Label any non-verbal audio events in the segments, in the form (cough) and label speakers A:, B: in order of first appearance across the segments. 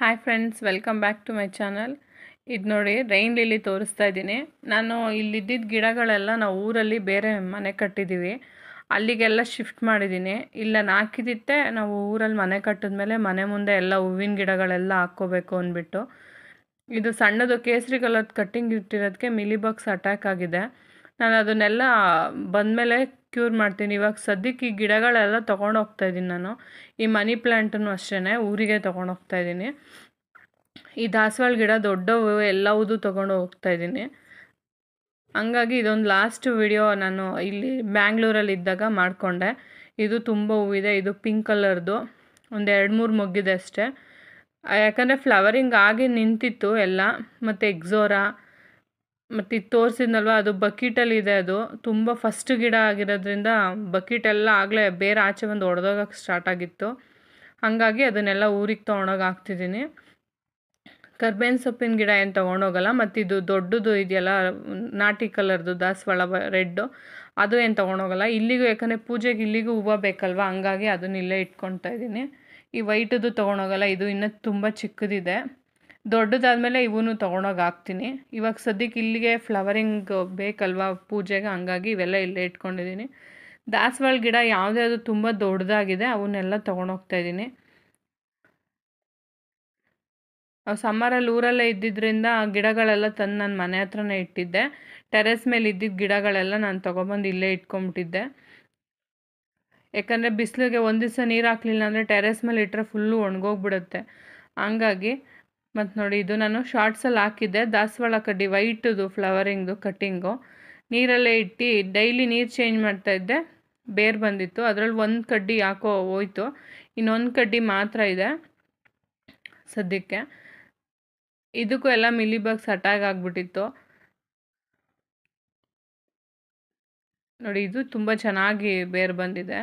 A: hi friends welcome back to my channel ಇದು ನೋಡಿ rain lily ತೋರಿಸ್ತಾ ಇದ್ದೀನಿ ನಾನು ಇಲ್ಲಿದ್ದ ಗಿಡಗಳೆಲ್ಲ ನಾವು ಊರಲ್ಲಿ ಬೇರೆ ಮನೆ ಕಟ್ಟಿದ್ದೀವಿ ಅಲ್ಲಿಗೆಲ್ಲ ಶಿಫ್ಟ್ ಮಾಡಿದ್ದೀನಿ ಇಲ್ಲ ನಾಕಿದಿತ್ತೆ ನಾವು ಊರಲ್ಲಿ ಮನೆ ಕಟ್ಟಿದ್ಮೇಲೆ ಮನೆ ಮುಂದೆ ಎಲ್ಲ ಹೂವಿನ ಗಿಡಗಳೆಲ್ಲ ಹಾಕ್ಕೋಬೇಕು ಅಂದ್ಬಿಟ್ಟು ಇದು ಸಣ್ಣದು ಕೇಸರಿ ಕಲರ್ ಕಟ್ಟಿಂಗ್ ಇಟ್ಟಿರೋದಕ್ಕೆ ಮಿಲಿ ಬಾಕ್ಸ್ ಅಟ್ಯಾಕ್ ಆಗಿದೆ ನಾನು ಅದನ್ನೆಲ್ಲ ಬಂದಮೇಲೆ ಕ್ಯೂರ್ ಮಾಡ್ತೀನಿ ಇವಾಗ ಸದ್ಯಕ್ಕೆ ಈ ಗಿಡಗಳೆಲ್ಲ ಹೋಗ್ತಾ ಇದ್ದೀನಿ ನಾನು ಈ ಮನಿ ಪ್ಲ್ಯಾಂಟನ್ನು ಅಷ್ಟೇ ಊರಿಗೆ ಹೋಗ್ತಾ ಇದ್ದೀನಿ ಈ ದಾಸವಾಳ ಗಿಡ ದೊಡ್ಡವು ಎಲ್ಲವುದು ತೊಗೊಂಡು ಹೋಗ್ತಾ ಇದ್ದೀನಿ ಹಂಗಾಗಿ ಇದೊಂದು ಲಾಸ್ಟ್ ವಿಡಿಯೋ ನಾನು ಇಲ್ಲಿ ಬ್ಯಾಂಗ್ಳೂರಲ್ಲಿ ಇದ್ದಾಗ ಮಾಡಿಕೊಂಡೆ ಇದು ತುಂಬ ಹೂವಿದೆ ಇದು ಪಿಂಕ್ ಕಲರ್ದು ಒಂದು ಎರಡು ಮೂರು ಮೊಗ್ಗಿದೆ ಅಷ್ಟೇ ಯಾಕಂದರೆ ಫ್ಲವರಿಂಗ್ ಆಗಿ ನಿಂತಿತ್ತು ಎಲ್ಲ ಮತ್ತು ಎಕ್ಸೋರಾ ಮತ್ತು ಇದು ತೋರಿಸಿದ್ನಲ್ವ ಅದು ಬಕೀಟಲ್ಲಿ ಇದೆ ಅದು ತುಂಬ ಫಸ್ಟ್ ಗಿಡ ಆಗಿರೋದ್ರಿಂದ ಬಕೀಟೆಲ್ಲ ಆಗಲೇ ಬೇರೆ ಆಚೆ ಬಂದು ಒಡೆದೋಗಕ್ಕೆ ಸ್ಟಾರ್ಟ್ ಆಗಿತ್ತು ಹಾಗಾಗಿ ಅದನ್ನೆಲ್ಲ ಊರಿಗೆ ತೊಗೊಂಡೋಗಿ ಹಾಕ್ತಿದ್ದೀನಿ ಕರ್ಬೇನ್ ಸೊಪ್ಪಿನ ಗಿಡ ಏನು ತೊಗೊಂಡೋಗಲ್ಲ ಮತ್ತು ಇದು ದೊಡ್ಡದು ಇದೆಯಲ್ಲ ನಾಟಿ ಕಲರ್ದು ದಾಸವಾಳ ರೆಡ್ಡು ಅದು ಏನು ತೊಗೊಂಡೋಗಲ್ಲ ಇಲ್ಲಿಗೂ ಯಾಕಂದರೆ ಪೂಜೆಗೆ ಇಲ್ಲಿಗೂ ಹೂವು ಬೇಕಲ್ವ ಹಂಗಾಗಿ ಅದನ್ನ ಇಲ್ಲೇ ಇಟ್ಕೊತಾ ಇದ್ದೀನಿ ಈ ವೈಟದು ತೊಗೊಂಡೋಗಲ್ಲ ಇದು ಇನ್ನೂ ತುಂಬ ಚಿಕ್ಕದಿದೆ ದೊಡ್ಡದಾದಮೇಲೆ ಮೇಲೆ ತೊಗೊಂಡೋಗಿ ಹಾಕ್ತೀನಿ ಇವಾಗ ಸದ್ಯಕ್ಕೆ ಇಲ್ಲಿಗೆ ಫ್ಲವರಿಂಗ್ ಬೇಕಲ್ವಾ ಪೂಜೆಗೆ ಹಂಗಾಗಿ ಇವೆಲ್ಲ ಇಲ್ಲೇ ಇಟ್ಕೊಂಡಿದ್ದೀನಿ ದಾಸವಾಳ ಗಿಡ ಯಾವುದ್ಯಾವುದು ತುಂಬ ದೊಡ್ಡದಾಗಿದೆ ಅವನ್ನೆಲ್ಲ ಇದ್ದೀನಿ ಸಮ್ಮರಲ್ಲಿ ಊರಲ್ಲೇ ಇದ್ದಿದ್ದರಿಂದ ಆ ಗಿಡಗಳೆಲ್ಲ ತಂದು ನಾನು ಮನೆ ಹತ್ರನೇ ಇಟ್ಟಿದ್ದೆ ಟೆರೆಸ್ ಮೇಲೆ ಇದ್ದಿದ್ದ ಗಿಡಗಳೆಲ್ಲ ನಾನು ತೊಗೊಬಂದು ಇಲ್ಲೇ ಇಟ್ಕೊಂಬಿಟ್ಟಿದ್ದೆ ಯಾಕಂದರೆ ಬಿಸಿಲಿಗೆ ಒಂದು ದಿವಸ ನೀರು ಹಾಕಲಿಲ್ಲ ಅಂದರೆ ಟೆರೆಸ್ ಮೇಲೆ ಇಟ್ಟರೆ ಫುಲ್ಲು ಒಣಗೋಗ್ಬಿಡುತ್ತೆ ಹಂಗಾಗಿ ಮತ್ತು ನೋಡಿ ಇದು ನಾನು ಶಾರ್ಟ್ಸಲ್ಲಿ ಹಾಕಿದ್ದೆ ದಾಸವಾಳ ಕಡ್ಡಿ ವೈಟದು ಫ್ಲವರಿಂಗ್ದು ಕಟ್ಟಿಂಗು ನೀರಲ್ಲೇ ಇಟ್ಟು ಡೈಲಿ ನೀರು ಚೇಂಜ್ ಮಾಡ್ತಾಯಿದ್ದೆ ಬೇರು ಬಂದಿತ್ತು ಅದರಲ್ಲಿ ಒಂದು ಕಡ್ಡಿ ಯಾಕೋ ಹೋಯ್ತು ಇನ್ನೊಂದು ಕಡ್ಡಿ ಮಾತ್ರ ಇದೆ ಸದ್ಯಕ್ಕೆ ಇದಕ್ಕೂ ಎಲ್ಲ ಮಿಲಿಬಗ್ಸ್ ಅಟ್ಯಾಕ್ ಆಗಿಬಿಟ್ಟಿತ್ತು ನೋಡಿ ಇದು ತುಂಬ ಚೆನ್ನಾಗಿ ಬೇರೆ ಬಂದಿದೆ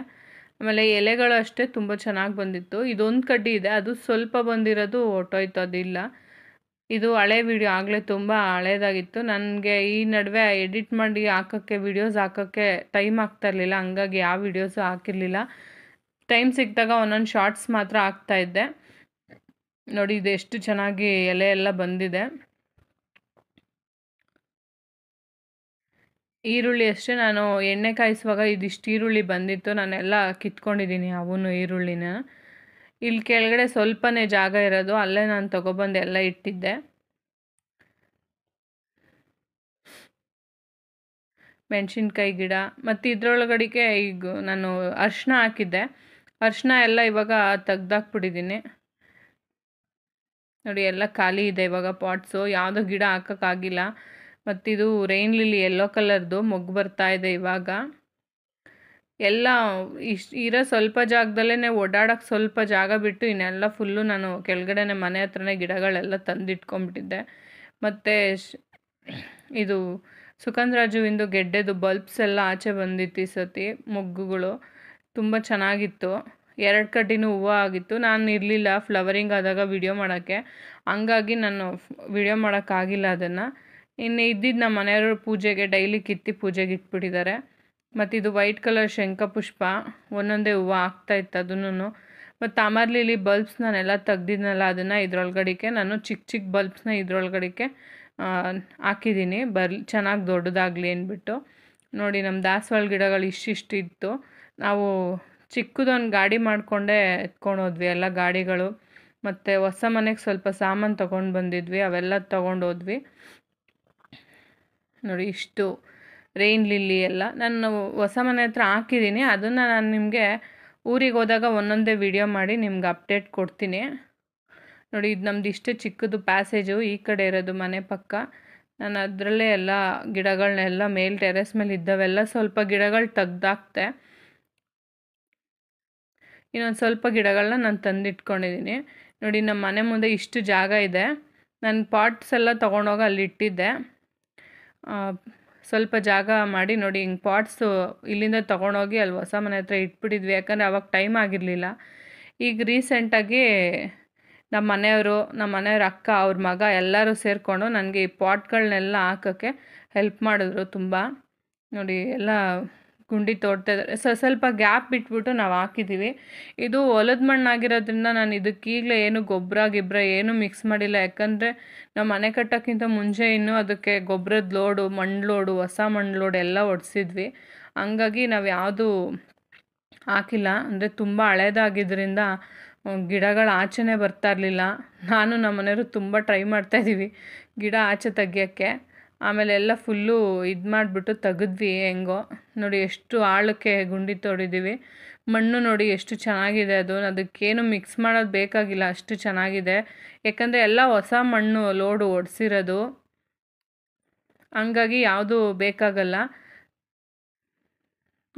A: ಆಮೇಲೆ ಎಲೆಗಳು ಅಷ್ಟೇ ತುಂಬ ಚೆನ್ನಾಗಿ ಬಂದಿತ್ತು ಇದೊಂದು ಕಡ್ಡಿ ಇದೆ ಅದು ಸ್ವಲ್ಪ ಬಂದಿರೋದು ಹೊಟ್ಟೋಯ್ತು ಅದಿಲ್ಲ ಇದು ಹಳೆ ವಿಡಿಯೋ ಆಗಲೇ ತುಂಬ ಹಳೇದಾಗಿತ್ತು ನನಗೆ ಈ ನಡುವೆ ಎಡಿಟ್ ಮಾಡಿ ಹಾಕೋಕ್ಕೆ ವಿಡಿಯೋಸ್ ಹಾಕೋಕ್ಕೆ ಟೈಮ್ ಆಗ್ತಾ ಇರಲಿಲ್ಲ ಹಂಗಾಗಿ ಯಾವ ವಿಡಿಯೋಸು ಹಾಕಿರಲಿಲ್ಲ ಟೈಮ್ ಸಿಕ್ಕಿದಾಗ ಒಂದೊಂದು ಶಾರ್ಟ್ಸ್ ಮಾತ್ರ ಇದ್ದೆ ನೋಡಿ ಇದು ಎಷ್ಟು ಚೆನ್ನಾಗಿ ಎಲೆ ಎಲ್ಲ ಬಂದಿದೆ ಈರುಳ್ಳಿ ಅಷ್ಟೇ ನಾನು ಎಣ್ಣೆ ಕಾಯಿಸುವಾಗ ಇದಿಷ್ಟು ಈರುಳ್ಳಿ ಬಂದಿತ್ತು ನಾನೆಲ್ಲ ಕಿತ್ಕೊಂಡಿದ್ದೀನಿ ಅವನು ಈರುಳ್ಳಿನ ಇಲ್ಲಿ ಕೆಳಗಡೆ ಸ್ವಲ್ಪನೇ ಜಾಗ ಇರೋದು ಅಲ್ಲೇ ನಾನು ತೊಗೊಬಂದು ಎಲ್ಲ ಇಟ್ಟಿದ್ದೆ ಮೆಣಸಿನ್ಕಾಯಿ ಗಿಡ ಮತ್ತು ಇದರೊಳಗಡೆಗೆ ಈಗ ನಾನು ಅರ್ಶಿನ ಹಾಕಿದ್ದೆ ಅರ್ಶನ ಎಲ್ಲ ಇವಾಗ ತೆಗ್ದಾಕ್ಬಿಟ್ಟಿದ್ದೀನಿ ನೋಡಿ ಎಲ್ಲ ಖಾಲಿ ಇದೆ ಇವಾಗ ಪಾಟ್ಸು ಯಾವುದೋ ಗಿಡ ಹಾಕೋಕ್ಕಾಗಿಲ್ಲ ಮತ್ತಿದು ರೈನ್ ಲಿಲಿ ಯೆಲ್ಲೋ ಕಲರ್ದು ಮೊಗ್ಗು ಬರ್ತಾ ಇದೆ ಇವಾಗ ಎಲ್ಲ ಇಶ್ ಇರೋ ಸ್ವಲ್ಪ ಜಾಗದಲ್ಲೇ ಓಡಾಡೋಕ್ಕೆ ಸ್ವಲ್ಪ ಜಾಗ ಬಿಟ್ಟು ಇನ್ನೆಲ್ಲ ಫುಲ್ಲು ನಾನು ಕೆಳಗಡೆನೆ ಮನೆ ಹತ್ರನೇ ಗಿಡಗಳೆಲ್ಲ ತಂದಿಟ್ಕೊಂಡ್ಬಿಟ್ಟಿದ್ದೆ ಮತ್ತು ಇದು ಇಂದು ಗೆಡ್ಡೆದು ಬಲ್ಬ್ಸ್ ಎಲ್ಲ ಆಚೆ ಬಂದಿತ್ತು ಈ ಸತಿ ಮೊಗ್ಗುಗಳು ತುಂಬ ಚೆನ್ನಾಗಿತ್ತು ಎರಡು ಕಡ್ಡಿನೂ ಹೂವು ಆಗಿತ್ತು ನಾನು ಇರಲಿಲ್ಲ ಫ್ಲವರಿಂಗ್ ಆದಾಗ ವಿಡಿಯೋ ಮಾಡೋಕ್ಕೆ ಹಂಗಾಗಿ ನಾನು ವಿಡಿಯೋ ಮಾಡೋಕ್ಕಾಗಿಲ್ಲ ಅದನ್ನು ಇನ್ನು ಇದ್ದಿದ್ದು ನಮ್ಮ ಮನೆಯವರು ಪೂಜೆಗೆ ಡೈಲಿ ಕಿತ್ತಿ ಪೂಜೆಗೆ ಇಟ್ಬಿಟ್ಟಿದ್ದಾರೆ ಮತ್ತು ಇದು ವೈಟ್ ಕಲರ್ ಶಂಖಪುಷ್ಪ ಒಂದೊಂದೇ ಹೂವು ಆಗ್ತಾ ಇತ್ತು ಅದನ್ನು ಮತ್ತು ತಾಮರ್ಲಿಲಿ ಬಲ್ಬ್ಸ್ ನಾನೆಲ್ಲ ತೆಗ್ದಿದ್ನಲ್ಲ ಅದನ್ನು ಇದ್ರೊಳಗಡೆಗೆ ನಾನು ಚಿಕ್ಕ ಚಿಕ್ಕ ಬಲ್ಬ್ಸ್ನ ಇದ್ರೊಳಗಡಿಕೆ ಹಾಕಿದ್ದೀನಿ ಬರ್ಲಿ ಚೆನ್ನಾಗಿ ದೊಡ್ಡದಾಗಲಿ ಅಂದ್ಬಿಟ್ಟು ನೋಡಿ ನಮ್ಮ ದಾಸವಾಳ ಗಿಡಗಳು ಇಷ್ಟಿಷ್ಟು ಇತ್ತು ನಾವು ಚಿಕ್ಕದೊಂದು ಗಾಡಿ ಮಾಡಿಕೊಂಡೇ ಎತ್ಕೊಂಡು ಹೋದ್ವಿ ಎಲ್ಲ ಗಾಡಿಗಳು ಮತ್ತು ಹೊಸ ಮನೆಗೆ ಸ್ವಲ್ಪ ಸಾಮಾನು ತೊಗೊಂಡು ಬಂದಿದ್ವಿ ಅವೆಲ್ಲ ತೊಗೊಂಡು ಹೋದ್ವಿ ನೋಡಿ ಇಷ್ಟು ರೈನ್ ಲಿಲ್ಲಿ ಎಲ್ಲ ನಾನು ಹೊಸ ಮನೆ ಹತ್ರ ಹಾಕಿದ್ದೀನಿ ಅದನ್ನು ನಾನು ನಿಮಗೆ ಊರಿಗೆ ಹೋದಾಗ ಒಂದೊಂದೇ ವಿಡಿಯೋ ಮಾಡಿ ನಿಮ್ಗೆ ಅಪ್ಡೇಟ್ ಕೊಡ್ತೀನಿ ನೋಡಿ ಇದು ನಮ್ದು ಇಷ್ಟು ಚಿಕ್ಕದು ಪ್ಯಾಸೇಜು ಈ ಕಡೆ ಇರೋದು ಮನೆ ಪಕ್ಕ ನಾನು ಅದರಲ್ಲೇ ಎಲ್ಲ ಗಿಡಗಳನ್ನೆಲ್ಲ ಮೇಲ್ ಟೆರೆಸ್ ಮೇಲೆ ಇದ್ದಾವೆಲ್ಲ ಸ್ವಲ್ಪ ಗಿಡಗಳು ತೆಗ್ದಾಕ್ತೆ ಇನ್ನೊಂದು ಸ್ವಲ್ಪ ಗಿಡಗಳನ್ನ ನಾನು ತಂದಿಟ್ಕೊಂಡಿದ್ದೀನಿ ನೋಡಿ ನಮ್ಮ ಮನೆ ಮುಂದೆ ಇಷ್ಟು ಜಾಗ ಇದೆ ನಾನು ಪಾಟ್ಸ್ ಎಲ್ಲ ತೊಗೊಂಡೋಗಿ ಅಲ್ಲಿ ಇಟ್ಟಿದ್ದೆ ಸ್ವಲ್ಪ ಜಾಗ ಮಾಡಿ ನೋಡಿ ಹಿಂಗೆ ಪಾಟ್ಸು ಇಲ್ಲಿಂದ ತೊಗೊಂಡೋಗಿ ಅಲ್ಲಿ ಹೊಸ ಮನೆ ಹತ್ರ ಇಟ್ಬಿಟ್ಟಿದ್ವಿ ಯಾಕಂದರೆ ಅವಾಗ ಟೈಮ್ ಆಗಿರಲಿಲ್ಲ ಈಗ ರೀಸೆಂಟಾಗಿ ನಮ್ಮ ಮನೆಯವರು ನಮ್ಮ ಮನೆಯವ್ರ ಅಕ್ಕ ಅವ್ರ ಮಗ ಎಲ್ಲರೂ ಸೇರಿಕೊಂಡು ನನಗೆ ಈ ಪಾಟ್ಗಳನ್ನೆಲ್ಲ ಹಾಕೋಕ್ಕೆ ಹೆಲ್ಪ್ ಮಾಡಿದ್ರು ತುಂಬ ನೋಡಿ ಎಲ್ಲ ಗುಂಡಿ ತೋಡ್ತಾ ಇದ್ದಾರೆ ಸ ಸ್ವಲ್ಪ ಗ್ಯಾಪ್ ಬಿಟ್ಬಿಟ್ಟು ನಾವು ಹಾಕಿದ್ದೀವಿ ಇದು ಹೊಲದ ಮಣ್ಣಾಗಿರೋದ್ರಿಂದ ನಾನು ಇದಕ್ಕೀಗಲೇ ಏನು ಗೊಬ್ಬರ ಗಿಬ್ಬರ ಏನು ಮಿಕ್ಸ್ ಮಾಡಿಲ್ಲ ಯಾಕಂದರೆ ನಾವು ಮನೆ ಕಟ್ಟೋಕ್ಕಿಂತ ಮುಂಚೆ ಇನ್ನೂ ಅದಕ್ಕೆ ಗೊಬ್ಬರದ ಲೋಡು ಮಣ್ಣು ಲೋಡು ಹೊಸ ಮಣ್ಣು ಲೋಡು ಎಲ್ಲ ಒಡಿಸಿದ್ವಿ ಹಂಗಾಗಿ ನಾವು ಯಾವುದು ಹಾಕಿಲ್ಲ ಅಂದರೆ ತುಂಬ ಹಳೇದಾಗಿದ್ದರಿಂದ ಗಿಡಗಳು ಆಚೆನೇ ಬರ್ತಾ ಇರಲಿಲ್ಲ ನಾನು ನಮ್ಮ ಮನೆಯವರು ತುಂಬ ಟ್ರೈ ಮಾಡ್ತಾಯಿದ್ದೀವಿ ಗಿಡ ಆಚೆ ತೆಗಿಯೋಕ್ಕೆ ಆಮೇಲೆ ಎಲ್ಲ ಫುಲ್ಲು ಇದು ಮಾಡಿಬಿಟ್ಟು ತೆಗೆದ್ವಿ ಹೆಂಗೋ ನೋಡಿ ಎಷ್ಟು ಆಳಕ್ಕೆ ಗುಂಡಿ ತೊಡಿದ್ದೀವಿ ಮಣ್ಣು ನೋಡಿ ಎಷ್ಟು ಚೆನ್ನಾಗಿದೆ ಅದು ಅದಕ್ಕೇನು ಮಿಕ್ಸ್ ಮಾಡೋದು ಬೇಕಾಗಿಲ್ಲ ಅಷ್ಟು ಚೆನ್ನಾಗಿದೆ ಯಾಕಂದರೆ ಎಲ್ಲ ಹೊಸ ಮಣ್ಣು ಲೋಡು ಒಡ್ಸಿರೋದು ಹಂಗಾಗಿ ಯಾವುದು ಬೇಕಾಗಲ್ಲ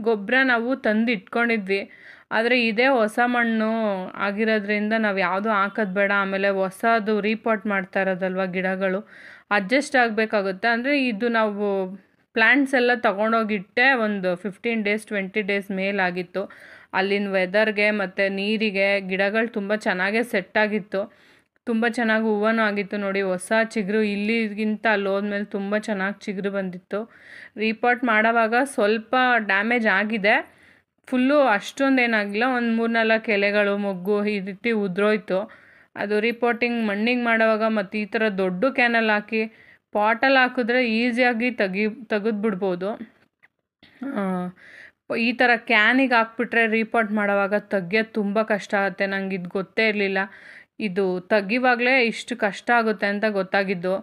A: ಗೊಬ್ಬರ ನಾವು ತಂದು ಇಟ್ಕೊಂಡಿದ್ವಿ ಆದರೆ ಇದೇ ಹೊಸ ಮಣ್ಣು ಆಗಿರೋದ್ರಿಂದ ನಾವು ಯಾವುದು ಹಾಕೋದು ಬೇಡ ಆಮೇಲೆ ಹೊಸದು ರೀಪಾಟ್ ಮಾಡ್ತಾ ಇರೋದಲ್ವ ಗಿಡಗಳು ಅಡ್ಜಸ್ಟ್ ಆಗಬೇಕಾಗುತ್ತೆ ಅಂದರೆ ಇದು ನಾವು ಪ್ಲ್ಯಾಂಟ್ಸ್ ಎಲ್ಲ ತಗೊಂಡೋಗಿಟ್ಟೆ ಒಂದು ಫಿಫ್ಟೀನ್ ಡೇಸ್ ಟ್ವೆಂಟಿ ಡೇಸ್ ಮೇಲಾಗಿತ್ತು ಅಲ್ಲಿನ ವೆದರ್ಗೆ ಮತ್ತು ನೀರಿಗೆ ಗಿಡಗಳು ತುಂಬ ಚೆನ್ನಾಗೇ ಆಗಿತ್ತು ತುಂಬ ಚೆನ್ನಾಗಿ ಹೂವನೂ ಆಗಿತ್ತು ನೋಡಿ ಹೊಸ ಚಿಗುರು ಇಲ್ಲಿಗಿಂತ ಅಲ್ಲಿ ಹೋದ್ಮೇಲೆ ತುಂಬ ಚೆನ್ನಾಗಿ ಚಿಗುರು ಬಂದಿತ್ತು ರಿಪೋರ್ಟ್ ಮಾಡೋವಾಗ ಸ್ವಲ್ಪ ಡ್ಯಾಮೇಜ್ ಆಗಿದೆ ಫುಲ್ಲು ಅಷ್ಟೊಂದೇನಾಗಿಲ್ಲ ಒಂದು ಮೂರ್ನಾಲ್ಕು ಎಲೆಗಳು ಮೊಗ್ಗು ಈ ರೀತಿ ಉದುರೋಯ್ತು ಅದು ರಿಪೋರ್ಟಿಂಗ್ ಮಣ್ಣಿಂಗ್ ಮಾಡೋವಾಗ ಮತ್ತು ಈ ಥರ ದೊಡ್ಡ ಕ್ಯಾನಲ್ಲಿ ಹಾಕಿ ಪಾಟಲ್ಲಿ ಹಾಕಿದ್ರೆ ಈಸಿಯಾಗಿ ತೆಗಿ ತೆಗೆದು ಬಿಡ್ಬೋದು ಈ ಥರ ಕ್ಯಾನಿಗೆ ಹಾಕ್ಬಿಟ್ರೆ ರಿಪೋರ್ಟ್ ಮಾಡೋವಾಗ ತೆಗಿಯೋದು ತುಂಬ ಕಷ್ಟ ಆಗುತ್ತೆ ನಂಗೆ ಇದು ಗೊತ್ತೇ ಇರಲಿಲ್ಲ ಇದು ತೆಗಿವಾಗಲೇ ಇಷ್ಟು ಕಷ್ಟ ಆಗುತ್ತೆ ಅಂತ ಗೊತ್ತಾಗಿದ್ದು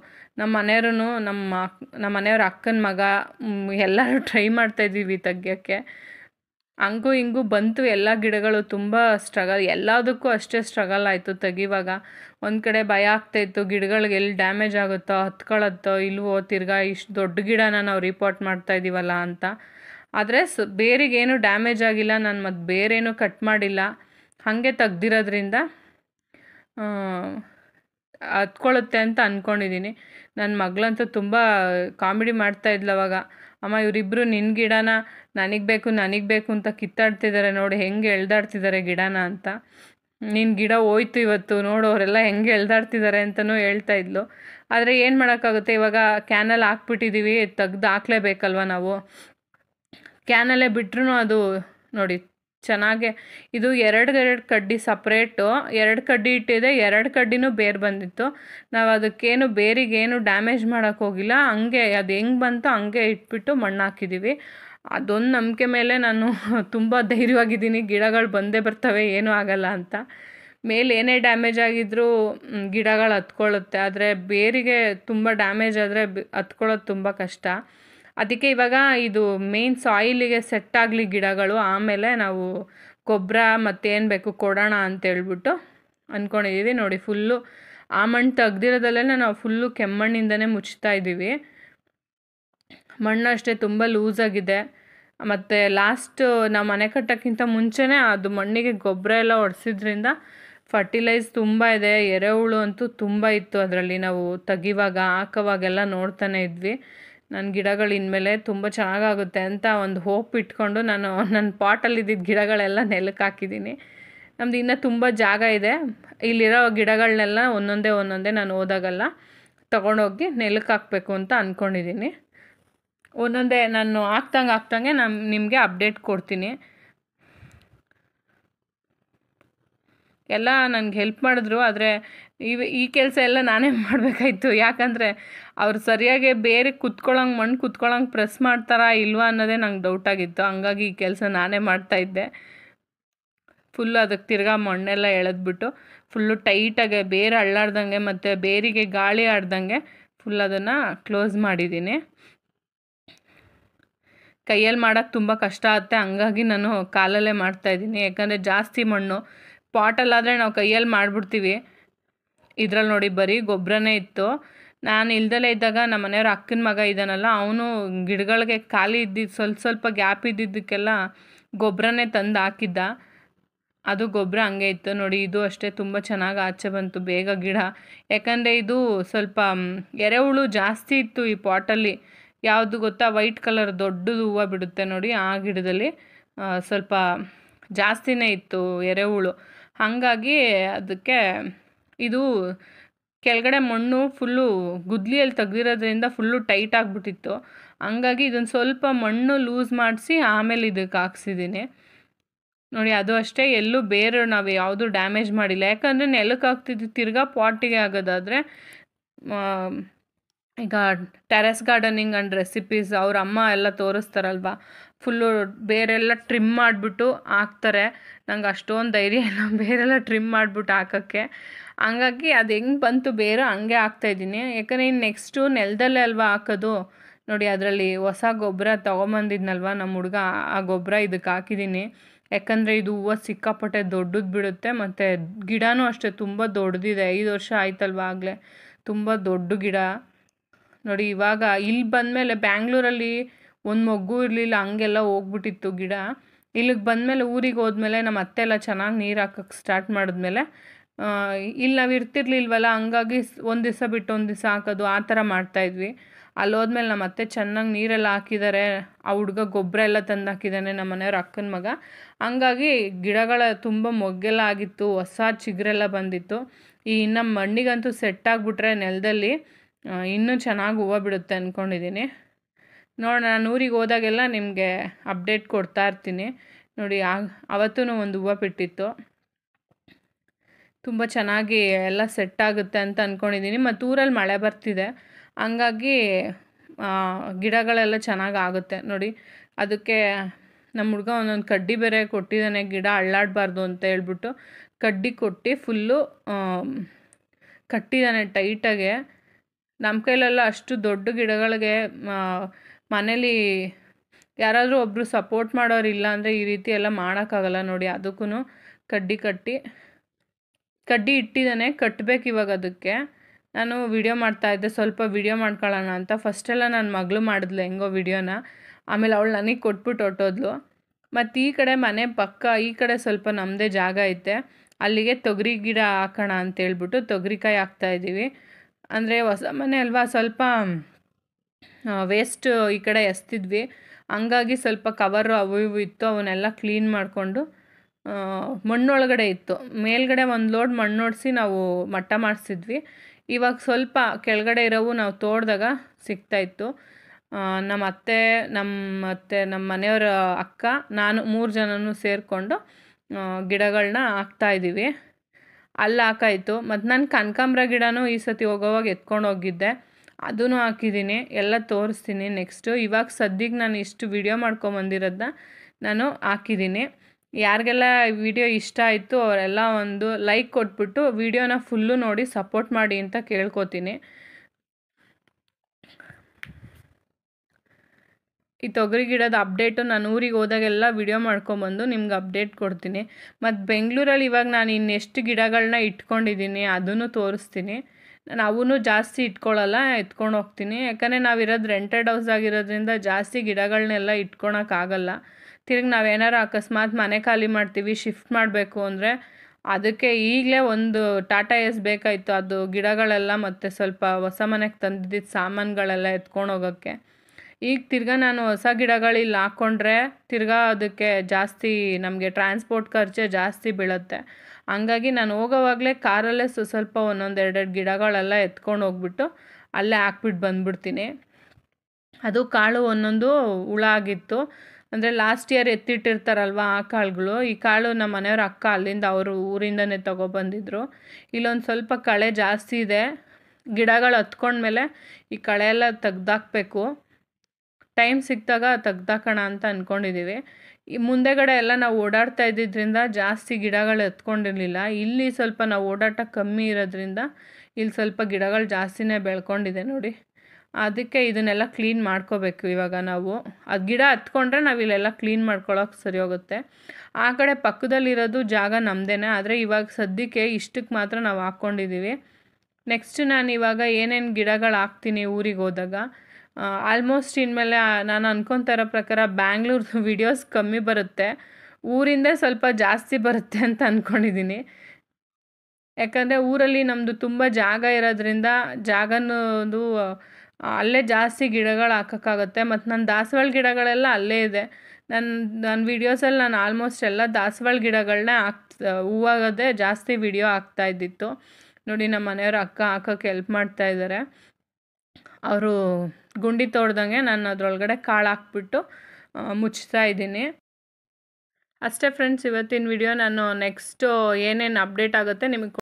A: ನಮ್ಮ ಮನೆಯವ್ರೂ ನಮ್ಮ ನಮ್ಮ ಮನೆಯವ್ರ ಅಕ್ಕನ ಮಗ ಎಲ್ಲರೂ ಟ್ರೈ ಮಾಡ್ತಾಯಿದ್ವಿ ತೆಗಿಯೋಕ್ಕೆ ಹಂಗೂ ಹಿಂಗೂ ಬಂತು ಎಲ್ಲ ಗಿಡಗಳು ತುಂಬ ಸ್ಟ್ರಗಲ್ ಎಲ್ಲದಕ್ಕೂ ಅಷ್ಟೇ ಸ್ಟ್ರಗಲ್ ಆಯಿತು ತೆಗಿವಾಗ ಒಂದು ಕಡೆ ಭಯ ಆಗ್ತಾಯಿತ್ತು ಗಿಡಗಳಿಗೆ ಎಲ್ಲಿ ಡ್ಯಾಮೇಜ್ ಆಗುತ್ತೋ ಹತ್ಕೊಳತ್ತೋ ಇಲ್ವೋ ತಿರ್ಗಾ ಇಷ್ಟು ದೊಡ್ಡ ಗಿಡನ ನಾವು ರಿಪೋರ್ಟ್ ಮಾಡ್ತಾ ಇದ್ದೀವಲ್ಲ ಅಂತ ಆದರೆ ಸ್ ಬೇರಿಗೇನು ಡ್ಯಾಮೇಜ್ ಆಗಿಲ್ಲ ನಾನು ಮತ್ತು ಬೇರೇನು ಕಟ್ ಮಾಡಿಲ್ಲ ಹಾಗೆ ತೆಗ್ದಿರೋದ್ರಿಂದ ಹತ್ಕೊಳ್ಳುತ್ತೆ ಅಂತ ಅಂದ್ಕೊಂಡಿದ್ದೀನಿ ನನ್ನ ಮಗಳಂತೂ ತುಂಬ ಕಾಮಿಡಿ ಮಾಡ್ತಾ ಇದ್ಲು ಅವಾಗ ಅಮ್ಮ ಇವರಿಬ್ಬರು ನಿನ್ನ ಗಿಡನ ನನಗೆ ಬೇಕು ನನಗೆ ಬೇಕು ಅಂತ ಕಿತ್ತಾಡ್ತಿದ್ದಾರೆ ನೋಡಿ ಹೆಂಗೆ ಎಳ್ದಾಡ್ತಿದ್ದಾರೆ ಗಿಡನ ಅಂತ ನಿನ್ನ ಗಿಡ ಹೋಯ್ತು ಇವತ್ತು ನೋಡು ಅವರೆಲ್ಲ ಹೆಂಗೆ ಎಳ್ದಾಡ್ತಿದ್ದಾರೆ ಅಂತಲೂ ಹೇಳ್ತಾ ಇದ್ಲು ಆದರೆ ಏನು ಮಾಡೋಕ್ಕಾಗುತ್ತೆ ಇವಾಗ ಕ್ಯಾನಲ್ ಹಾಕ್ಬಿಟ್ಟಿದ್ದೀವಿ ತೆಗ್ದು ಹಾಕ್ಲೇಬೇಕಲ್ವ ನಾವು ಕ್ಯಾನಲ್ಲೇ ಬಿಟ್ರೂ ಅದು ನೋಡಿ ಚೆನ್ನಾಗೆ ಇದು ಎರಡು ಎರಡು ಕಡ್ಡಿ ಸಪ್ರೇಟು ಎರಡು ಕಡ್ಡಿ ಇಟ್ಟಿದೆ ಎರಡು ಕಡ್ಡಿನೂ ಬೇರು ಬಂದಿತ್ತು ನಾವು ಅದಕ್ಕೇನು ಬೇರಿಗೇನು ಡ್ಯಾಮೇಜ್ ಮಾಡೋಕ್ಕೆ ಹೋಗಿಲ್ಲ ಹಂಗೆ ಅದು ಹೆಂಗೆ ಬಂತು ಹಂಗೆ ಇಟ್ಬಿಟ್ಟು ಮಣ್ಣು ಹಾಕಿದ್ದೀವಿ ಅದೊಂದು ನಂಬಿಕೆ ಮೇಲೆ ನಾನು ತುಂಬ ಧೈರ್ಯವಾಗಿದ್ದೀನಿ ಗಿಡಗಳು ಬಂದೇ ಬರ್ತವೆ ಏನೂ ಆಗಲ್ಲ ಅಂತ ಮೇಲೆ ಏನೇ ಡ್ಯಾಮೇಜ್ ಆಗಿದ್ದರೂ ಗಿಡಗಳು ಹತ್ಕೊಳ್ಳುತ್ತೆ ಆದರೆ ಬೇರಿಗೆ ತುಂಬ ಡ್ಯಾಮೇಜ್ ಆದರೆ ಹತ್ಕೊಳ್ಳೋದು ತುಂಬ ಕಷ್ಟ ಅದಕ್ಕೆ ಇವಾಗ ಇದು ಮೇನ್ ಸಾಯಿಲಿಗೆ ಸೆಟ್ ಆಗಲಿ ಗಿಡಗಳು ಆಮೇಲೆ ನಾವು ಗೊಬ್ಬರ ಮತ್ತೇನು ಬೇಕು ಕೊಡೋಣ ಅಂತೇಳ್ಬಿಟ್ಟು ಅಂದ್ಕೊಂಡಿದ್ದೀವಿ ನೋಡಿ ಫುಲ್ಲು ಆ ಮಣ್ಣು ತೆಗ್ದಿರೋದಲ್ಲೇ ನಾವು ಫುಲ್ಲು ಕೆಮ್ಮಣ್ಣಿಂದನೇ ಮುಚ್ತಾ ಇದ್ದೀವಿ ಮಣ್ಣು ಅಷ್ಟೇ ತುಂಬ ಲೂಸಾಗಿದೆ ಮತ್ತು ಲಾಸ್ಟ್ ನಾವು ಮನೆ ಕಟ್ಟೋಕ್ಕಿಂತ ಮುಂಚೆನೇ ಅದು ಮಣ್ಣಿಗೆ ಗೊಬ್ಬರ ಎಲ್ಲ ಹೊಡೆಸಿದ್ರಿಂದ ಫರ್ಟಿಲೈಸ್ ತುಂಬ ಇದೆ ಎರೆಹುಳು ಅಂತೂ ತುಂಬ ಇತ್ತು ಅದರಲ್ಲಿ ನಾವು ತೆಗಿವಾಗ ಹಾಕೋವಾಗೆಲ್ಲ ನೋಡ್ತಾನೆ ಇದ್ವಿ ನನ್ನ ಗಿಡಗಳು ಇನ್ಮೇಲೆ ತುಂಬ ಚೆನ್ನಾಗಾಗುತ್ತೆ ಅಂತ ಒಂದು ಹೋಪ್ ಇಟ್ಕೊಂಡು ನಾನು ನನ್ನ ಪಾಟಲ್ಲಿದ್ದಿದ್ದ ಗಿಡಗಳೆಲ್ಲ ನೆಲಕ್ಕೆ ಹಾಕಿದ್ದೀನಿ ನಮ್ದು ಇನ್ನೂ ತುಂಬ ಜಾಗ ಇದೆ ಇಲ್ಲಿರೋ ಗಿಡಗಳನ್ನೆಲ್ಲ ಒಂದೊಂದೇ ಒಂದೊಂದೇ ನಾನು ಹೋದಾಗೆಲ್ಲ ತೊಗೊಂಡೋಗಿ ನೆಲಕ್ಕೆ ಹಾಕಬೇಕು ಅಂತ ಅಂದ್ಕೊಂಡಿದ್ದೀನಿ ಒಂದೊಂದೇ ನಾನು ಹಾಕ್ದಂಗೆ ಹಾಕ್ದಂಗೆ ನಾನು ನಿಮಗೆ ಅಪ್ಡೇಟ್ ಕೊಡ್ತೀನಿ ಎಲ್ಲ ನನಗೆ ಹೆಲ್ಪ್ ಮಾಡಿದ್ರು ಆದರೆ ಇವೆ ಈ ಕೆಲಸ ಎಲ್ಲ ನಾನೇ (laughs) ಮಾಡಬೇಕಾಯ್ತು ಯಾಕಂದರೆ ಅವ್ರು ಸರಿಯಾಗಿ ಬೇರೆ ಕುತ್ಕೊಳ್ಳೋಂಗೆ ಮಣ್ಣು ಕುತ್ಕೊಳ್ಳೋಂಗೆ ಪ್ರೆಸ್ ಮಾಡ್ತಾರಾ ಇಲ್ವಾ ಅನ್ನೋದೇ ನಂಗೆ ಡೌಟ್ ಆಗಿತ್ತು ಹಂಗಾಗಿ ಈ ಕೆಲಸ ನಾನೇ ಮಾಡ್ತಾಯಿದ್ದೆ ಫುಲ್ ಅದಕ್ಕೆ ತಿರ್ಗಾ ಮಣ್ಣೆಲ್ಲ ಎಳೆದ್ಬಿಟ್ಟು ಫುಲ್ಲು ಟೈಟಾಗೆ ಬೇರೆ ಅಳ್ಳಾಡ್ದಂಗೆ ಮತ್ತು ಬೇರಿಗೆ ಗಾಳಿ ಆಡ್ದಂಗೆ ಫುಲ್ ಅದನ್ನು ಕ್ಲೋಸ್ ಮಾಡಿದ್ದೀನಿ ಕೈಯಲ್ಲಿ ಮಾಡೋಕ್ಕೆ ತುಂಬ ಕಷ್ಟ ಆಗುತ್ತೆ ಹಂಗಾಗಿ ನಾನು ಕಾಲಲ್ಲೇ ಮಾಡ್ತಾಯಿದ್ದೀನಿ ಯಾಕಂದರೆ ಜಾಸ್ತಿ ಮಣ್ಣು ಪಾಟಲ್ಲಾದರೆ ನಾವು ಕೈಯಲ್ಲಿ ಮಾಡಿಬಿಡ್ತೀವಿ ಇದ್ರಲ್ಲಿ ನೋಡಿ ಬರೀ ಗೊಬ್ಬರನೇ ಇತ್ತು ನಾನು ಇಲ್ದಲೇ ಇದ್ದಾಗ ನಮ್ಮ ಮನೆಯವ್ರ ಅಕ್ಕನ ಮಗ ಇದ್ದಾನಲ್ಲ ಅವನು ಗಿಡಗಳಿಗೆ ಖಾಲಿ ಇದ್ದಿದ್ದು ಸ್ವಲ್ಪ ಸ್ವಲ್ಪ ಗ್ಯಾಪ್ ಇದ್ದಿದ್ದಕ್ಕೆಲ್ಲ ಗೊಬ್ಬರನೇ ತಂದು ಹಾಕಿದ್ದ ಅದು ಗೊಬ್ಬರ ಹಂಗೆ ಇತ್ತು ನೋಡಿ ಇದು ಅಷ್ಟೇ ತುಂಬ ಚೆನ್ನಾಗಿ ಆಚೆ ಬಂತು ಬೇಗ ಗಿಡ ಯಾಕಂದರೆ ಇದು ಸ್ವಲ್ಪ ಎರೆಹುಳು ಜಾಸ್ತಿ ಇತ್ತು ಈ ಪಾಟಲ್ಲಿ ಯಾವುದು ಗೊತ್ತಾ ವೈಟ್ ಕಲರ್ ದೊಡ್ಡದು ಹೂವು ಬಿಡುತ್ತೆ ನೋಡಿ ಆ ಗಿಡದಲ್ಲಿ ಸ್ವಲ್ಪ ಜಾಸ್ತಿನೇ ಇತ್ತು ಎರೆಹುಳು ಹಾಗಾಗಿ ಅದಕ್ಕೆ ಇದು ಕೆಳಗಡೆ ಮಣ್ಣು ಫುಲ್ಲು ಗುದ್ಲಿಯಲ್ಲಿ ತೆಗ್ದಿರೋದ್ರಿಂದ ಫುಲ್ಲು ಟೈಟ್ ಆಗಿಬಿಟ್ಟಿತ್ತು ಹಂಗಾಗಿ ಇದೊಂದು ಸ್ವಲ್ಪ ಮಣ್ಣು ಲೂಸ್ ಮಾಡಿಸಿ ಆಮೇಲೆ ಇದಕ್ಕೆ ಹಾಕ್ಸಿದ್ದೀನಿ ನೋಡಿ ಅದು ಅಷ್ಟೇ ಎಲ್ಲೂ ಬೇರೆ ನಾವು ಯಾವುದು ಡ್ಯಾಮೇಜ್ ಮಾಡಿಲ್ಲ ಯಾಕಂದರೆ ನೆಲಕ್ಕೆ ಹಾಕ್ತಿದ್ದು ತಿರ್ಗಾ ಪಾಟಿಗೆ ಆಗೋದಾದರೆ ಈಗ ಟೆರೆಸ್ ಗಾರ್ಡನಿಂಗ್ ಆ್ಯಂಡ್ ರೆಸಿಪೀಸ್ ಅವ್ರ ಅಮ್ಮ ಎಲ್ಲ ತೋರಿಸ್ತಾರಲ್ವ ಫುಲ್ಲು ಬೇರೆಲ್ಲ ಟ್ರಿಮ್ ಮಾಡಿಬಿಟ್ಟು ಹಾಕ್ತಾರೆ ನಂಗೆ ಅಷ್ಟೊಂದು ಧೈರ್ಯ ಇಲ್ಲ (laughs) ಬೇರೆಲ್ಲ ಟ್ರಿಮ್ ಮಾಡಿಬಿಟ್ಟು ಹಾಕೋಕ್ಕೆ ಹಂಗಾಗಿ ಅದು ಹೆಂಗೆ ಬಂತು ಬೇರೆ ಹಂಗೆ ಹಾಕ್ತಾಯಿದ್ದೀನಿ ಯಾಕಂದರೆ ಇನ್ನು ನೆಕ್ಸ್ಟು ನೆಲದಲ್ಲೇ ಅಲ್ವಾ ಹಾಕೋದು ನೋಡಿ ಅದರಲ್ಲಿ ಹೊಸ ಗೊಬ್ಬರ ತೊಗೊಂಬಂದಿದ್ನಲ್ವ ನಮ್ಮ ಹುಡುಗ ಆ ಗೊಬ್ಬರ ಇದಕ್ಕೆ ಹಾಕಿದ್ದೀನಿ ಯಾಕಂದರೆ ಇದು ಹೂವು ಸಿಕ್ಕಾಪಟ್ಟೆ ದೊಡ್ಡದು ಬಿಡುತ್ತೆ ಮತ್ತು ಗಿಡನೂ ಅಷ್ಟೇ ತುಂಬ ದೊಡ್ಡದಿದೆ ಐದು ವರ್ಷ ಆಯ್ತಲ್ವ ಆಗಲೇ ತುಂಬ ದೊಡ್ಡ ಗಿಡ ನೋಡಿ ಇವಾಗ ಇಲ್ಲಿ ಬಂದಮೇಲೆ ಬ್ಯಾಂಗ್ಳೂರಲ್ಲಿ ಒಂದು ಮೊಗ್ಗು ಇರಲಿಲ್ಲ ಹಂಗೆಲ್ಲ ಹೋಗ್ಬಿಟ್ಟಿತ್ತು ಗಿಡ ಇಲ್ಲಿಗೆ ಬಂದಮೇಲೆ ಊರಿಗೆ ಹೋದ್ಮೇಲೆ ನಮ್ಮ ಅತ್ತೆ ಎಲ್ಲ ಚೆನ್ನಾಗಿ ನೀರು ಹಾಕಕ್ಕೆ ಸ್ಟಾರ್ಟ್ ಮಾಡಿದ್ಮೇಲೆ ಇಲ್ಲಿ ನಾವು ಇರ್ತಿರ್ಲಿಲ್ವಲ್ಲ ಹಂಗಾಗಿ ಒಂದು ದಿವಸ ಬಿಟ್ಟು ಒಂದು ದಿವಸ ಹಾಕೋದು ಆ ಥರ ಮಾಡ್ತಾಯಿದ್ವಿ ಅಲ್ಲಿ ಹೋದ್ಮೇಲೆ ನಮ್ಮ ಅತ್ತೆ ಚೆನ್ನಾಗಿ ನೀರೆಲ್ಲ ಹಾಕಿದ್ದಾರೆ ಆ ಹುಡುಗ ಗೊಬ್ಬರ ಎಲ್ಲ ತಂದು ಹಾಕಿದ್ದಾನೆ ನಮ್ಮ ಮನೆಯವ್ರ ಅಕ್ಕನ ಮಗ ಹಂಗಾಗಿ ಗಿಡಗಳ ತುಂಬ ಮೊಗ್ಗೆಲ್ಲ ಆಗಿತ್ತು ಹೊಸ ಚಿಗುರೆಲ್ಲ ಬಂದಿತ್ತು ಈ ನಮ್ಮ ಮಣ್ಣಿಗಂತೂ ಸೆಟ್ ಆಗಿಬಿಟ್ರೆ ನೆಲದಲ್ಲಿ ಇನ್ನೂ ಚೆನ್ನಾಗಿ ಹೂವು ಬಿಡುತ್ತೆ ಅಂದ್ಕೊಂಡಿದ್ದೀನಿ ನೋಡೋಣ ನಾನು ಊರಿಗೆ ಹೋದಾಗೆಲ್ಲ ನಿಮಗೆ ಅಪ್ಡೇಟ್ ಕೊಡ್ತಾ ಇರ್ತೀನಿ ನೋಡಿ ಆವತ್ತೂ ಒಂದು ಹೂವು ಬಿಟ್ಟಿತ್ತು ತುಂಬ ಚೆನ್ನಾಗಿ ಎಲ್ಲ ಸೆಟ್ ಆಗುತ್ತೆ ಅಂತ ಅಂದ್ಕೊಂಡಿದ್ದೀನಿ ಮತ್ತು ಊರಲ್ಲಿ ಮಳೆ ಬರ್ತಿದೆ ಹಂಗಾಗಿ ಗಿಡಗಳೆಲ್ಲ ಚೆನ್ನಾಗಿ ಆಗುತ್ತೆ ನೋಡಿ ಅದಕ್ಕೆ ನಮ್ಮ ಹುಡುಗ ಒಂದೊಂದು ಕಡ್ಡಿ ಬೇರೆ ಕೊಟ್ಟಿದ್ದಾನೆ ಗಿಡ ಅಳ್ಳಾಡಬಾರ್ದು ಅಂತ ಹೇಳ್ಬಿಟ್ಟು ಕಡ್ಡಿ ಕೊಟ್ಟು ಫುಲ್ಲು ಕಟ್ಟಿದ್ದಾನೆ ಟೈಟಾಗೆ ನಮ್ಮ ಕೈಲೆಲ್ಲ ಅಷ್ಟು ದೊಡ್ಡ ಗಿಡಗಳಿಗೆ ಮನೇಲಿ ಯಾರಾದರೂ ಒಬ್ಬರು ಸಪೋರ್ಟ್ ಮಾಡೋರು ಇಲ್ಲ ಅಂದರೆ ಈ ರೀತಿ ಎಲ್ಲ ಮಾಡೋಕ್ಕಾಗಲ್ಲ ನೋಡಿ ಅದಕ್ಕೂ ಕಡ್ಡಿ ಕಟ್ಟಿ ಕಡ್ಡಿ ಇಟ್ಟಿದ್ದಾನೆ ಕಟ್ಟಬೇಕು ಇವಾಗ ಅದಕ್ಕೆ ನಾನು ವಿಡಿಯೋ ಮಾಡ್ತಾಯಿದ್ದೆ ಸ್ವಲ್ಪ ವಿಡಿಯೋ ಮಾಡ್ಕೊಳ್ಳೋಣ ಅಂತ ಫಸ್ಟೆಲ್ಲ ನನ್ನ ಮಗಳು ಮಾಡಿದ್ಲು ಹೆಂಗೋ ವಿಡಿಯೋನ ಆಮೇಲೆ ಅವಳು ನನಗೆ ಕೊಟ್ಬಿಟ್ಟು ಹೊಟ್ಟೋದ್ಲು ಮತ್ತು ಈ ಕಡೆ ಮನೆ ಪಕ್ಕ ಈ ಕಡೆ ಸ್ವಲ್ಪ ನಮ್ಮದೇ ಜಾಗ ಐತೆ ಅಲ್ಲಿಗೆ ತೊಗರಿ ಗಿಡ ಹಾಕೋಣ ಅಂತೇಳ್ಬಿಟ್ಟು ತೊಗರಿಕಾಯಿ ಹಾಕ್ತಾಯಿದ್ದೀವಿ ಅಂದರೆ ಹೊಸ ಮನೆ ಅಲ್ವಾ ಸ್ವಲ್ಪ ವೇಸ್ಟ್ ಈ ಕಡೆ ಎಸ್ತಿದ್ವಿ ಹಂಗಾಗಿ ಸ್ವಲ್ಪ ಕವರು ಅವು ಇವು ಇತ್ತು ಅವನ್ನೆಲ್ಲ ಕ್ಲೀನ್ ಮಾಡಿಕೊಂಡು ಮಣ್ಣೊಳಗಡೆ ಇತ್ತು ಮೇಲ್ಗಡೆ ಒಂದು ಲೋಡ್ ಮಣ್ಣೊಡಿಸಿ ನಾವು ಮಟ್ಟ ಮಾಡಿಸಿದ್ವಿ ಇವಾಗ ಸ್ವಲ್ಪ ಕೆಳಗಡೆ ಇರೋವು ನಾವು ತೋಡ್ದಾಗ ಇತ್ತು ನಮ್ಮ ಅತ್ತೆ ನಮ್ಮ ಅತ್ತೆ ನಮ್ಮ ಮನೆಯವರ ಅಕ್ಕ ನಾನು ಮೂರು ಜನನೂ ಸೇರಿಕೊಂಡು ಗಿಡಗಳನ್ನ ಹಾಕ್ತಾ ಇದ್ದೀವಿ ಅಲ್ಲಿ ಹಾಕಾಯಿತು ಮತ್ತು ನಾನು ಕನಕಾಂಬ್ರ ಗಿಡನೂ ಈ ಸತಿ ಹೋಗೋವಾಗ ಎತ್ಕೊಂಡು ಹೋಗಿದ್ದೆ ಅದೂ ಹಾಕಿದ್ದೀನಿ ಎಲ್ಲ ತೋರಿಸ್ತೀನಿ ನೆಕ್ಸ್ಟು ಇವಾಗ ಸದ್ಯಕ್ಕೆ ನಾನು ಇಷ್ಟು ವಿಡಿಯೋ ಮಾಡ್ಕೊಂಬಂದಿರೋದನ್ನ ನಾನು ಹಾಕಿದ್ದೀನಿ ಯಾರಿಗೆಲ್ಲ ವಿಡಿಯೋ ಇಷ್ಟ ಆಯಿತು ಅವರೆಲ್ಲ ಒಂದು ಲೈಕ್ ಕೊಟ್ಬಿಟ್ಟು ವಿಡಿಯೋನ ಫುಲ್ಲು ನೋಡಿ ಸಪೋರ್ಟ್ ಮಾಡಿ ಅಂತ ಕೇಳ್ಕೊತೀನಿ ಈ ತೊಗರಿ ಗಿಡದ ಅಪ್ಡೇಟು ನಾನು ಊರಿಗೆ ಹೋದಾಗೆಲ್ಲ ವಿಡಿಯೋ ಮಾಡ್ಕೊಂಬಂದು ನಿಮ್ಗೆ ಅಪ್ಡೇಟ್ ಕೊಡ್ತೀನಿ ಮತ್ತು ಬೆಂಗಳೂರಲ್ಲಿ ಇವಾಗ ನಾನು ಇನ್ನೆಷ್ಟು ಗಿಡಗಳನ್ನ ಇಟ್ಕೊಂಡಿದ್ದೀನಿ ಅದನ್ನು ತೋರಿಸ್ತೀನಿ ನಾವೂ ಜಾಸ್ತಿ ಇಟ್ಕೊಳ್ಳಲ್ಲ ಎತ್ಕೊಂಡು ಹೋಗ್ತೀನಿ ಯಾಕಂದರೆ ನಾವಿರೋದು ರೆಂಟೆಡ್ ಹೌಸ್ ಆಗಿರೋದ್ರಿಂದ ಜಾಸ್ತಿ ಗಿಡಗಳನ್ನೆಲ್ಲ ಇಟ್ಕೊಳಕ್ಕಾಗಲ್ಲ ತಿರ್ಗಿ ನಾವೇನಾರು ಅಕಸ್ಮಾತ್ ಮನೆ ಖಾಲಿ ಮಾಡ್ತೀವಿ ಶಿಫ್ಟ್ ಮಾಡಬೇಕು ಅಂದರೆ ಅದಕ್ಕೆ ಈಗಲೇ ಒಂದು ಟಾಟಾ ಎಸ್ ಬೇಕಾಯಿತು ಅದು ಗಿಡಗಳೆಲ್ಲ ಮತ್ತು ಸ್ವಲ್ಪ ಹೊಸ ಮನೆಗೆ ತಂದಿದ್ದ ಸಾಮಾನುಗಳೆಲ್ಲ ಎತ್ಕೊಂಡು ಹೋಗೋಕ್ಕೆ ಈಗ ತಿರ್ಗಾ ನಾನು ಹೊಸ ಗಿಡಗಳಿಲ್ಲಿ ಹಾಕ್ಕೊಂಡ್ರೆ ತಿರ್ಗಾ ಅದಕ್ಕೆ ಜಾಸ್ತಿ ನಮಗೆ ಟ್ರಾನ್ಸ್ಪೋರ್ಟ್ ಖರ್ಚೆ ಜಾಸ್ತಿ ಬೀಳುತ್ತೆ ಹಂಗಾಗಿ ನಾನು ಹೋಗೋವಾಗಲೇ ಕಾರಲ್ಲೇ ಸು ಸ್ವಲ್ಪ ಒಂದೊಂದೆರಡೆರಡು ಗಿಡಗಳೆಲ್ಲ ಎತ್ಕೊಂಡು ಹೋಗ್ಬಿಟ್ಟು ಅಲ್ಲೇ ಹಾಕ್ಬಿಟ್ಟು ಬಂದ್ಬಿಡ್ತೀನಿ ಅದು ಕಾಳು ಒಂದೊಂದು ಹುಳ ಆಗಿತ್ತು ಅಂದರೆ ಲಾಸ್ಟ್ ಇಯರ್ ಎತ್ತಿಟ್ಟಿರ್ತಾರಲ್ವ ಆ ಕಾಳುಗಳು ಈ ಕಾಳು ನಮ್ಮ ಮನೆಯವ್ರ ಅಕ್ಕ ಅಲ್ಲಿಂದ ಅವರು ಊರಿಂದನೇ ತೊಗೊಬಂದಿದ್ರು ಇಲ್ಲೊಂದು ಸ್ವಲ್ಪ ಕಳೆ ಜಾಸ್ತಿ ಇದೆ ಗಿಡಗಳು ಹತ್ಕೊಂಡ್ಮೇಲೆ ಈ ಕಳೆ ಎಲ್ಲ ತೆಗ್ದಾಕಬೇಕು ಟೈಮ್ ಸಿಕ್ಕಿದಾಗ ತೆಗ್ದಾಕೋಣ ಅಂತ ಅಂದ್ಕೊಂಡಿದ್ದೀವಿ ಈ ಮುಂದೆಗಡೆ ಎಲ್ಲ ನಾವು ಓಡಾಡ್ತಾ ಇದ್ದಿದ್ದರಿಂದ ಜಾಸ್ತಿ ಗಿಡಗಳು ಎತ್ಕೊಂಡಿರಲಿಲ್ಲ ಇಲ್ಲಿ ಸ್ವಲ್ಪ ನಾವು ಓಡಾಟ ಕಮ್ಮಿ ಇರೋದ್ರಿಂದ ಇಲ್ಲಿ ಸ್ವಲ್ಪ ಗಿಡಗಳು ಜಾಸ್ತಿನೇ ಬೆಳ್ಕೊಂಡಿದೆ ನೋಡಿ ಅದಕ್ಕೆ ಇದನ್ನೆಲ್ಲ ಕ್ಲೀನ್ ಮಾಡ್ಕೋಬೇಕು ಇವಾಗ ನಾವು ಅದು ಗಿಡ ಹತ್ಕೊಂಡ್ರೆ ನಾವು ಇಲ್ಲೆಲ್ಲ ಕ್ಲೀನ್ ಮಾಡ್ಕೊಳ್ಳೋಕೆ ಸರಿ ಹೋಗುತ್ತೆ ಆ ಕಡೆ ಪಕ್ಕದಲ್ಲಿರೋದು ಜಾಗ ನಮ್ಮದೇ ಆದರೆ ಇವಾಗ ಸದ್ಯಕ್ಕೆ ಇಷ್ಟಕ್ಕೆ ಮಾತ್ರ ನಾವು ಹಾಕ್ಕೊಂಡಿದ್ದೀವಿ ನೆಕ್ಸ್ಟ್ ನಾನು ಇವಾಗ ಏನೇನು ಗಿಡಗಳು ಹಾಕ್ತೀನಿ ಊರಿಗೆ ಹೋದಾಗ ಆಲ್ಮೋಸ್ಟ್ ಇನ್ಮೇಲೆ ನಾನು ಅನ್ಕೊತಾ ಇರೋ ಪ್ರಕಾರ ಬ್ಯಾಂಗ್ಳೂರ್ದು ವಿಡಿಯೋಸ್ (laughs) ಕಮ್ಮಿ ಬರುತ್ತೆ ಊರಿಂದ ಸ್ವಲ್ಪ ಜಾಸ್ತಿ ಬರುತ್ತೆ ಅಂತ ಅಂದ್ಕೊಂಡಿದ್ದೀನಿ ಯಾಕಂದರೆ ಊರಲ್ಲಿ ನಮ್ಮದು ತುಂಬ ಜಾಗ ಇರೋದ್ರಿಂದ ಜಾಗನದು ಅಲ್ಲೇ ಜಾಸ್ತಿ ಗಿಡಗಳು ಹಾಕೋಕ್ಕಾಗುತ್ತೆ ಮತ್ತು ನನ್ನ ದಾಸವಾಳ ಗಿಡಗಳೆಲ್ಲ ಅಲ್ಲೇ ಇದೆ ನನ್ನ ನನ್ನ ವೀಡಿಯೋಸಲ್ಲಿ ನಾನು ಆಲ್ಮೋಸ್ಟ್ ಎಲ್ಲ ದಾಸವಾಳ ಗಿಡಗಳನ್ನೇ ಹಾಕ್ ಹೂವಾಗೋದೇ ಜಾಸ್ತಿ ವಿಡಿಯೋ ಆಗ್ತಾ ಇದ್ದಿತ್ತು ನೋಡಿ ನಮ್ಮ ಮನೆಯವರು ಅಕ್ಕ ಹಾಕೋಕ್ಕೆ ಹೆಲ್ಪ್ ಮಾಡ್ತಾ ಇದ್ದಾರೆ ಅವರು ಗುಂಡಿ ತೋಡ್ದಂಗೆ ನಾನು ಅದರೊಳಗಡೆ ಕಾಳು ಹಾಕ್ಬಿಟ್ಟು ಮುಚ್ತಾ ಇದ್ದೀನಿ ಅಷ್ಟೇ ಫ್ರೆಂಡ್ಸ್ ಇವತ್ತಿನ ವಿಡಿಯೋ ನಾನು ನೆಕ್ಸ್ಟು ಏನೇನು ಅಪ್ಡೇಟ್ ಆಗುತ್ತೆ ನಿಮಗೆ